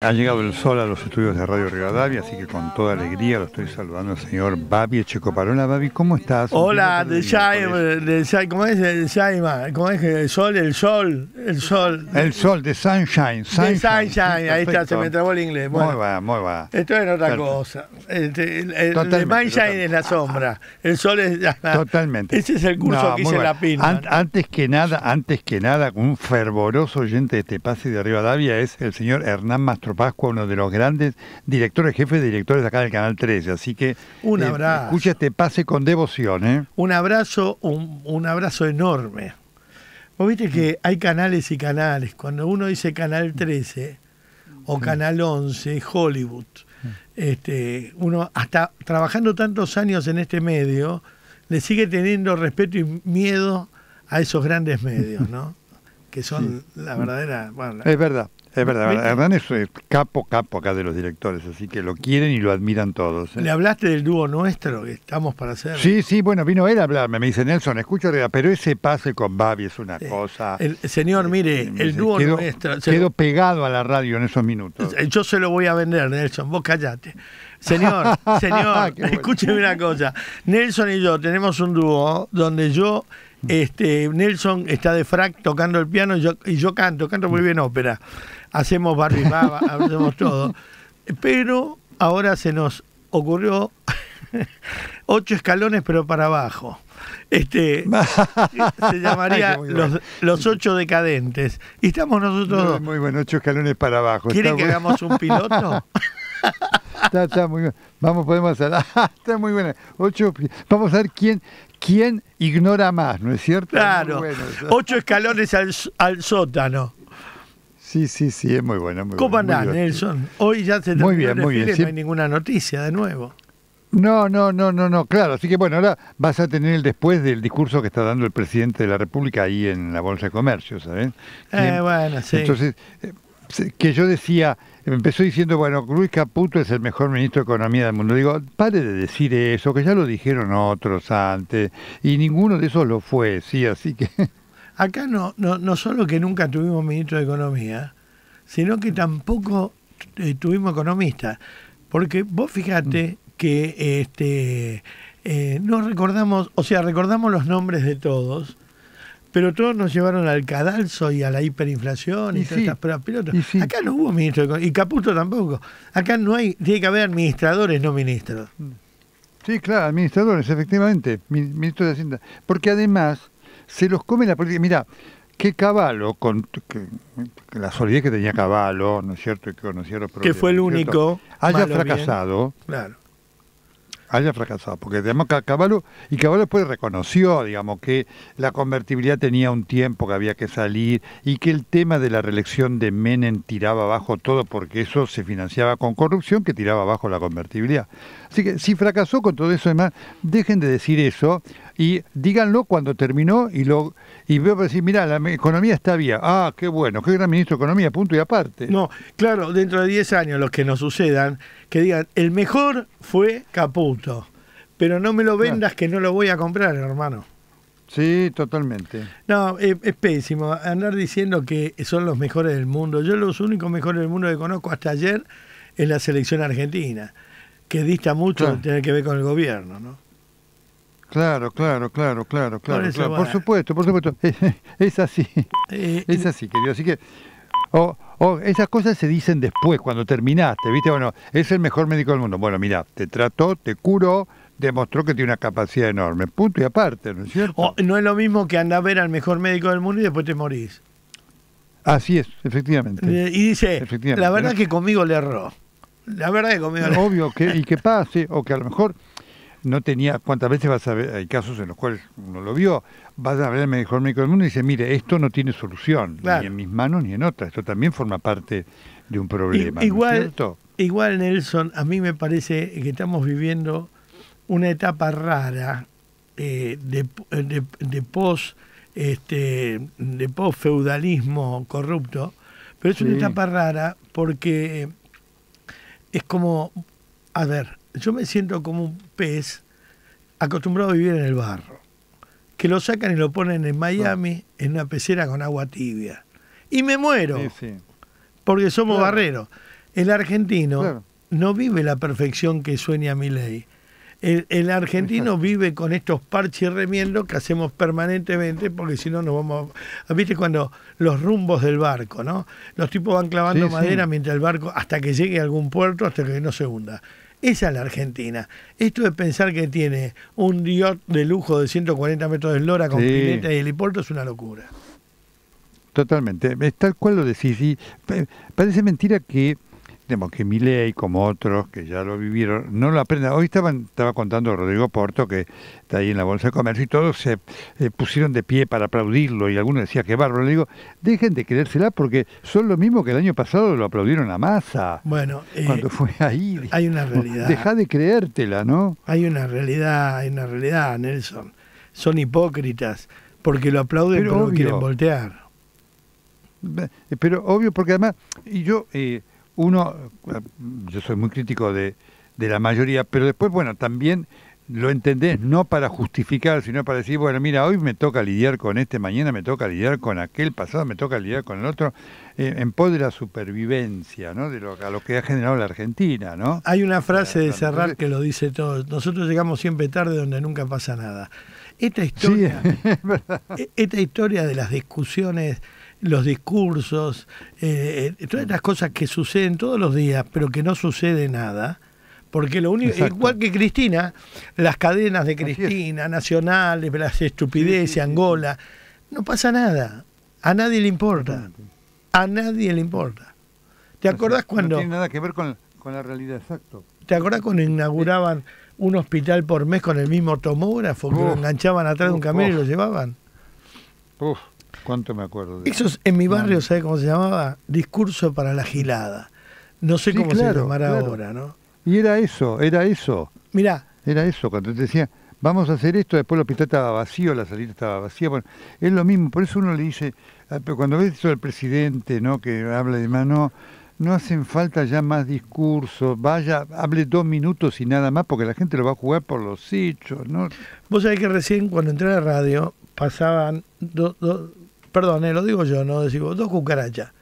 Ha llegado el sol a los estudios de Radio Rivadavia, así que con toda alegría lo estoy saludando al señor Babi Echecoparola Babi, ¿cómo estás? Hola, de ¿cómo es? El El sol, el sol, el sol. El sol, de Sunshine. sunshine. ahí está, se me trabó el inglés. Bueno, muy Esto es otra cosa. Este, el, sunshine es la sombra, el sol es Totalmente. Ese es el curso que hice la pina. antes que nada, antes que nada, un fervoroso oyente de este pase de Rivadavia es el señor Hernán Mastro Pascua, uno de los grandes directores, jefes de directores acá del Canal 13. Así que un eh, abrazo. escucha este pase con devoción. ¿eh? Un abrazo, un, abrazo enorme. Vos viste que mm. hay canales y canales. Cuando uno dice Canal 13 mm. o mm. Canal 11, Hollywood, este, uno hasta trabajando tantos años en este medio, le sigue teniendo respeto y miedo a esos grandes medios, ¿no? Que son la verdadera... Es verdad. Es verdad, Hernán es capo, capo acá de los directores, así que lo quieren y lo admiran todos. ¿eh? ¿Le hablaste del dúo nuestro que estamos para hacer? Sí, sí, bueno, vino él a hablarme, me dice Nelson, escucho, pero ese pase con Babi es una eh, cosa... El, señor, eh, mire, el dúo nuestro... Quedo pegado a la radio en esos minutos. Yo se lo voy a vender, Nelson, vos callate. Señor, señor, escúcheme una cosa. Nelson y yo tenemos un dúo donde yo este, Nelson está de frac tocando el piano y yo canto, canto muy bien ópera hacemos barribaba, hacemos todo. Pero ahora se nos ocurrió ocho escalones, pero para abajo. Este se llamaría los, ocho decadentes. Y estamos nosotros. Muy, bueno, ocho escalones para abajo. ¿Quieren que un piloto? está, muy bueno. Vamos, podemos hacer. Ah, está muy buena. Ocho, vamos a ver quién, quién ignora más, ¿no es cierto? Claro. ocho escalones al sótano. Sí, sí, sí, es muy bueno. Muy ¿Cómo andás, Nelson? Hoy ya se muy bien, muy bien. no hay ninguna noticia de nuevo. No, no, no, no, no, claro. Así que bueno, ahora vas a tener el después del discurso que está dando el presidente de la República ahí en la Bolsa de Comercio, ¿sabes? Eh, bueno, sí. Entonces, eh, que yo decía, empezó diciendo, bueno, Luis Caputo es el mejor ministro de Economía del mundo. Digo, pare de decir eso, que ya lo dijeron otros antes, y ninguno de esos lo fue, sí, así que acá no, no, no solo que nunca tuvimos ministro de Economía, sino que tampoco eh, tuvimos economistas. Porque vos fíjate mm. que este, eh, no recordamos, o sea, recordamos los nombres de todos, pero todos nos llevaron al cadalso y a la hiperinflación y, y todas Acá no hubo ministro de Economía, y Caputo tampoco. Acá no hay, tiene que haber administradores, no ministros. Mm. Sí, claro, administradores, efectivamente, ministro de Hacienda. Porque además se los come la política. Mira, qué Caballo, con que, la solidez que tenía Caballo, ¿no es cierto? Que fue el único. haya fracasado. Claro haya fracasado, porque digamos que Caballo, y Caballo después reconoció, digamos, que la convertibilidad tenía un tiempo que había que salir y que el tema de la reelección de Menem tiraba abajo todo porque eso se financiaba con corrupción que tiraba abajo la convertibilidad. Así que si fracasó con todo eso, además, dejen de decir eso y díganlo cuando terminó y lo y veo decir, mira, la economía está bien. Ah, qué bueno, qué gran ministro de Economía, punto y aparte. No, claro, dentro de 10 años los que nos sucedan que digan, el mejor fue Caputo, pero no me lo vendas que no lo voy a comprar, hermano. Sí, totalmente. No, eh, es, pésimo andar diciendo que son los mejores del mundo. Yo los únicos mejores del mundo que conozco hasta ayer es la selección argentina, que dista mucho de tener que ver con el gobierno, ¿no? Claro, claro, claro, claro, claro. Por, claro. por supuesto, por supuesto. Es así. Eh, es así, querido. Así que o, esas cosas se dicen después, cuando terminaste, ¿viste? Bueno, es el mejor médico del mundo. Bueno, mira, te trató, te curó, demostró que tiene una capacidad enorme. Punto y aparte, ¿no es cierto? no es lo mismo que anda a ver al mejor médico del mundo y después te morís. Así es, efectivamente. Eh, y dice, la verdad es que conmigo le erró. La verdad es que conmigo le erró. Obvio, que, y que pase, o que a lo mejor no tenía, cuántas veces vas a ver, hay casos en los cuales uno lo vio, vas a ver al mejor médico del mundo y dice, mire, esto no tiene solución, ni en mis manos ni en otras, esto también forma parte de un problema. igual, igual, Nelson, a mí me parece que estamos viviendo una etapa rara eh, de, de, post este, de post feudalismo corrupto, pero es una etapa rara porque es como, a ver, yo me siento como un pez acostumbrado a vivir en el barro, que lo sacan y lo ponen en Miami ah. en una pecera con agua tibia. Y me muero, porque somos barreros. El argentino no vive la perfección que sueña mi ley. El, argentino vive con estos parches y remiendos que hacemos permanentemente, porque si no nos vamos. ¿Viste cuando los rumbos del barco, no? Los tipos van clavando madera mientras el barco, hasta que llegue a algún puerto, hasta que no se hunda. Esa es la Argentina. Esto de pensar que tiene un dios de lujo de 140 metros de eslora con sí. pileta y helipuerto es una locura. Totalmente. tal cual lo decís. Eh, parece mentira que tenemos que Miley como otros que ya lo vivieron, no lo aprendan. Hoy estaban, estaba contando Rodrigo Porto, que está ahí en la Bolsa de Comercio, y todos se eh, pusieron de pie para aplaudirlo, y algunos decían que bárbaro. Le digo, dejen de creérsela porque son lo mismo que el año pasado lo aplaudieron a masa. Bueno, eh, cuando fue ahí. Hay una realidad. Deja de creértela, ¿no? Hay una realidad, hay una realidad, Nelson. Son hipócritas, porque lo aplauden pero, quieren voltear. Pero obvio, porque además, y yo... Eh, uno, eh, yo soy muy crítico de, la mayoría, pero después, bueno, también lo entendés no para justificar, sino para decir, bueno, mira, hoy me toca lidiar con este, mañana me toca lidiar con aquel, pasado me toca lidiar con el otro, eh, en pos de la supervivencia, ¿no? De lo, a lo que ha generado la Argentina, ¿no? Hay una frase de cerrar que lo dice todo, nosotros llegamos siempre tarde donde nunca pasa nada. Esta historia, e, esta historia de las discusiones los discursos, eh, eh todas estas cosas que suceden todos los días, pero que no sucede nada. Porque lo único, igual que Cristina, las cadenas de Cristina, nacionales, las estupideces, Angola, no pasa nada. A nadie le importa. A nadie le importa. ¿Te acordás cuando.? No tiene nada que ver con, la realidad, exacto. ¿Te acordás cuando inauguraban un hospital por mes con el mismo tomógrafo, que lo enganchaban atrás de un camión y lo llevaban? Uf. ¿Cuánto me acuerdo? De eso en mi barrio, ¿sabe cómo se llamaba? Discurso para la gilada. No sé cómo se llamará ahora, ¿no? Y era eso, era eso. Mirá. Era eso, cuando te decían, vamos a hacer esto, después el hospital estaba vacío, la salida estaba vacía. Bueno, es lo mismo, por eso uno le dice, ah, pero cuando ves eso del presidente, ¿no? Que habla de mano, no hacen falta ya más discursos, vaya, hable dos minutos y nada más, porque la gente lo va a jugar por los hechos, ¿no? Vos sabés que recién cuando entré a la radio pasaban dos perdón, eh, lo digo yo, no digo dos cucarachas.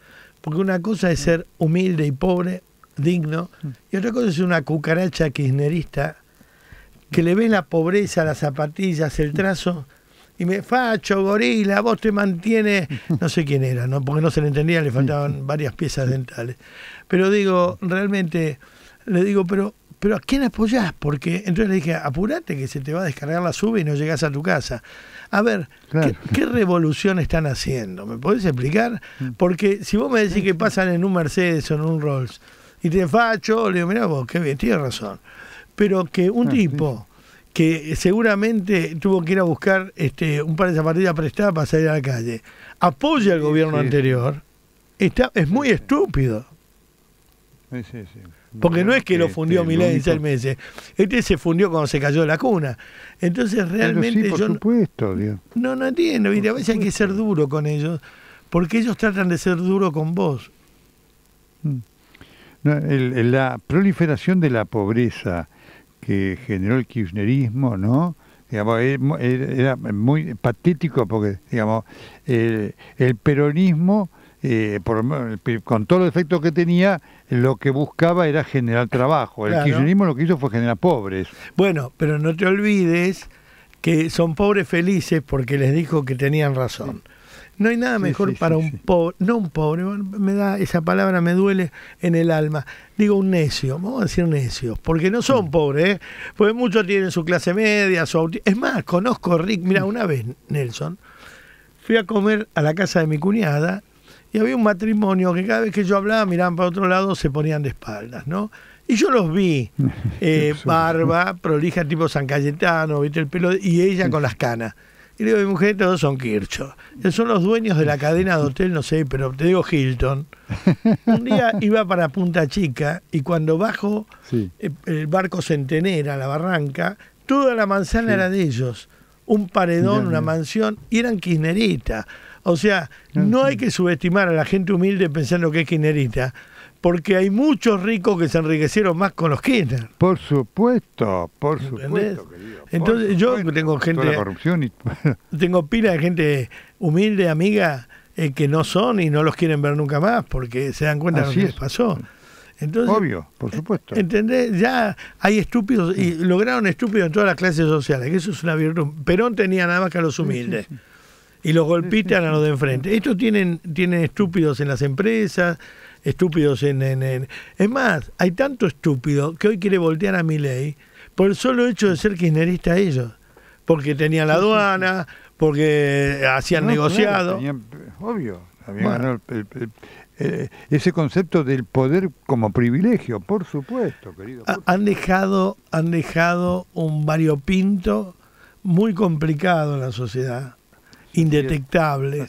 Porque una cosa es ser humilde y pobre, digno, y otra cosa es una cucaracha kirchnerista que le ve la pobreza, las zapatillas, el trazo, y me facho, gorila, vos te mantienes, no sé quién era, ¿no? porque no se le entendía, le faltaban varias piezas dentales. Pero digo, realmente, le digo, pero pero ¿a quién apoyás? Porque entonces le dije, apúrate que se te va a descargar la sube y no llegás a tu casa. A ver, ¿qué, revolución están haciendo? ¿Me podés explicar? Mm. Porque si vos me decís que pasan en un Mercedes o en un Rolls y te facho, le digo, mirá vos, qué bien, tienes razón. Pero que un ah, tipo que seguramente tuvo que ir a buscar este, un par de zapatillas prestadas para salir a la calle, apoye al gobierno anterior, está, es muy estúpido. Sí, sí, sí. Porque no es que lo este, fundió Milen y en meses. Este se fundió cuando se cayó la cuna. Entonces realmente yo supuesto, no, no entiendo. a veces hay que ser duro con ellos, porque ellos tratan de ser duro con vos. Mm. la proliferación de la pobreza que generó el kirchnerismo, ¿no? Eh, eh, era muy patético porque digamos el peronismo eh, eh, con todo el efecto que tenía, lo que buscaba era generar trabajo. El kirchnerismo lo que hizo fue generar pobres. Bueno, pero no te olvides que son pobres felices porque les dijo que tenían razón. No hay nada mejor para un pobre, no un pobre, me da esa palabra me duele en el alma. Digo un necio, vamos a decir necio porque no son mm. pobres, ¿eh? porque muchos tienen su clase media, su es más, conozco Rick, mira, mm. una vez Nelson fui a comer a la casa de mi cuñada y había un matrimonio que cada vez que yo hablaba miraban para otro lado, se ponían de espaldas, ¿no? Y yo los vi, eh, barba, prolija tipo San Cayetano, ¿viste? El pelo, y ella con las canas. Y le digo, mi mujer, todos son Kirchhoff. Son los dueños de la cadena de hotel, no sé, pero te digo Hilton. Un día iba para Punta Chica y cuando bajo eh, el barco Centenera, la barranca, toda la manzana era de ellos. Un paredón, una mansión, y eran kirchneristas. O sea, ah, no hay que subestimar a la gente humilde pensando que es kinerita porque hay muchos ricos que se enriquecieron más con los Kirchner. Por supuesto, por supuesto. Entonces yo tengo gente... tengo pila de gente humilde, amiga, eh, que no son y no los quieren ver nunca más, porque se dan cuenta de lo que les pasó. Obvio, por eh, supuesto. ¿Entendés? Ya hay estúpidos, y lograron estúpidos en todas las clases sociales, que eso es una virtud. Perón tenía nada más que a los humildes y los golpitan a los de enfrente. Estos tienen, tienen estúpidos en las empresas, estúpidos en, en, Es más, hay tanto estúpido que hoy quiere voltear a mi ley por el solo hecho de ser kirchnerista ellos. Porque tenían la aduana, porque hacían negociado. obvio, ese concepto del poder como privilegio, por supuesto, querido. han dejado, han dejado un variopinto muy complicado en la sociedad, indetectable.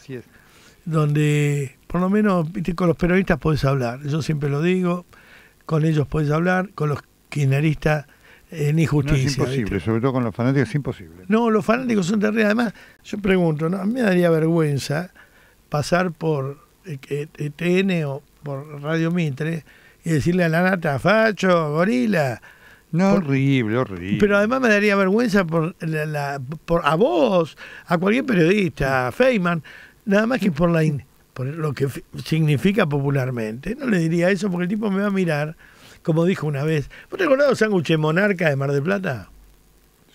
Donde, por lo menos, con los periodistas puedes hablar. Yo siempre lo digo, con ellos podés hablar, con los kirchneristas eh, en ni justicia. es imposible, sobre todo con los fanáticos es imposible. No, los fanáticos son terribles. Además, yo pregunto, ¿no? a mí me daría vergüenza pasar por ETN eh, eh, o por Radio Mitre y decirle a la nata, facho, gorila, horrible, horrible. Pero además me daría vergüenza por, la, por a vos, a cualquier periodista, a Feynman, nada más que por, la por lo que significa popularmente. No le diría eso porque el tipo me va a mirar, como dijo una vez. ¿Vos te acordás de Sánchez Monarca de Mar del Plata?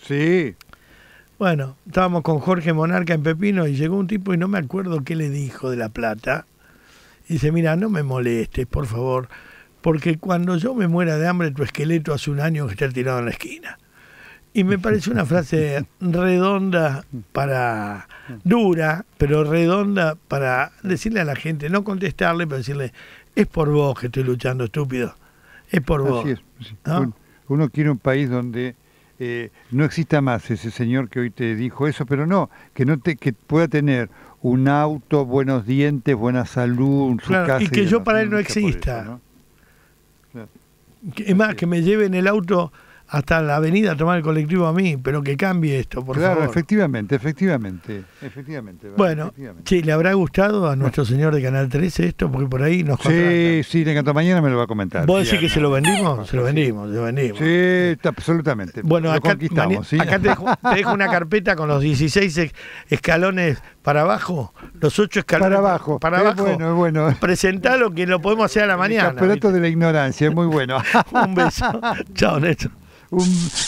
Sí. Bueno, estábamos con Jorge Monarca en Pepino y llegó un tipo y no me acuerdo qué le dijo de la plata. dice, mira, no me molestes, por favor porque cuando yo me muera de hambre, tu esqueleto hace un año que está tirado en la esquina. Y me parece una frase redonda para, dura, pero redonda para decirle a la gente, no contestarle, pero decirle, es por vos que estoy luchando, estúpido, es por vos. uno, quiere un país donde eh, no exista más ese señor que hoy te dijo eso, pero no, que no te, que pueda tener un auto, buenos dientes, buena salud, su casa y que yo para él no exista. Es más, que me lleve en el auto hasta la avenida a tomar el colectivo a mí, pero que cambie esto, por favor. Claro, efectivamente, efectivamente, efectivamente. Bueno, sí, ¿le habrá gustado a nuestro señor de Canal 13 esto? Porque por ahí nos Sí, sí, le encantó. Mañana me lo va a comentar. ¿Vos decís que se lo vendimos? se lo vendimos, se lo vendimos. Sí, absolutamente. Bueno, lo acá, acá te, dejo, una carpeta con los 16 escalones para abajo, los 8 escalones para abajo. Para abajo. Es bueno, bueno. Presentalo que lo podemos hacer a la mañana. El campeonato de la ignorancia, es muy bueno. Un beso. Chao, Néstor.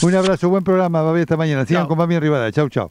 Un, abrazo, buen programa, Babi, esta mañana. Sigan con con en Rivada. Chau, chau.